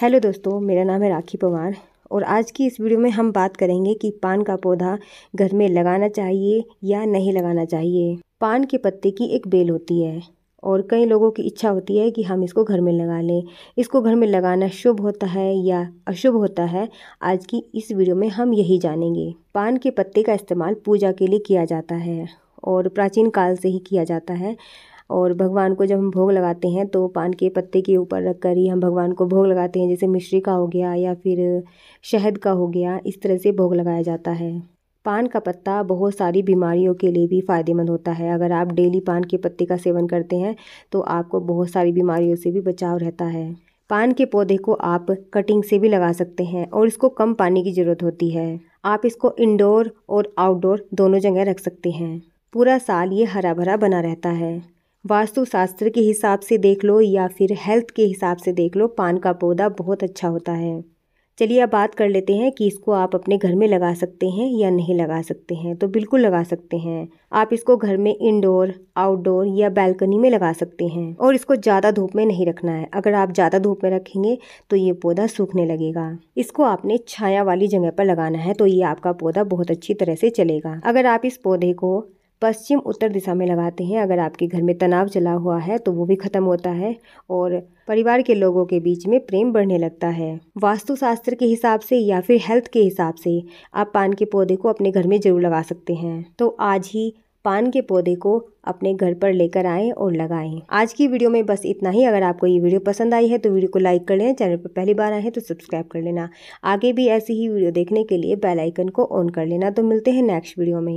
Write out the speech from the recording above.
hello दोस्तों मेरा नाम है राखी पवार और आज की इस वीडियो में हम बात करेंगे कि पान का पौधा घर में लगाना चाहिए या नहीं लगाना चाहिए पान के पत्ते की एक बेल होती है और कई लोगों की इच्छा होती है कि हम इसको घर में लगा लें इसको घर में लगाना शुभ होता है या अशुभ होता है आज की इस वीडियो में हम यही जानेंगे पान के पत्ते का इस्तेमाल पूजा के लिए किया जाता है और प्राचीन काल से ही किया जाता है और भगवान को जब हम भोग लगाते हैं तो पान के पत्ते के ऊपर रख कर ही हम भगवान को भोग लगाते हैं जैसे मिश्री का हो गया या फिर शहद का हो गया इस तरह से भोग लगाया जाता है पान का पत्ता बहुत सारी बीमारियों के लिए भी फ़ायदेमंद होता है अगर आप डेली पान के पत्ते का सेवन करते हैं तो आपको बहुत सारी बीमारियों से भी बचाव रहता है पान के पौधे को आप कटिंग से भी लगा सकते हैं और इसको कम पानी की ज़रूरत होती है आप इसको इंडोर और आउटडोर दोनों जगह रख सकते हैं पूरा साल ये हरा भरा बना रहता है वास्तुशास्त्र के हिसाब से देख लो या फिर हेल्थ के हिसाब से देख लो पान का पौधा बहुत अच्छा होता है चलिए अब बात कर लेते हैं कि इसको आप अपने घर में लगा सकते हैं या नहीं लगा सकते हैं तो बिल्कुल लगा सकते हैं आप इसको घर में इंडोर आउटडोर या बैल्कनी में लगा सकते हैं और इसको ज़्यादा धूप में नहीं रखना है अगर आप ज़्यादा धूप में रखेंगे तो ये पौधा सूखने लगेगा इसको आपने छाया वाली जगह पर लगाना है तो ये आपका पौधा बहुत अच्छी तरह से चलेगा अगर आप इस पौधे को पश्चिम उत्तर दिशा में लगाते हैं अगर आपके घर में तनाव चला हुआ है तो वो भी खत्म होता है और परिवार के लोगों के बीच में प्रेम बढ़ने लगता है वास्तुशास्त्र के हिसाब से या फिर हेल्थ के हिसाब से आप पान के पौधे को अपने घर में जरूर लगा सकते हैं तो आज ही पान के पौधे को अपने घर पर लेकर आए और लगाएं आज की वीडियो में बस इतना ही अगर आपको ये वीडियो पसंद आई है तो वीडियो को लाइक कर लेना चैनल पर पहली बार आए हैं तो सब्सक्राइब कर लेना आगे भी ऐसी ही वीडियो देखने के लिए बेल आइकन को ऑन कर लेना तो मिलते हैं नेक्स्ट वीडियो में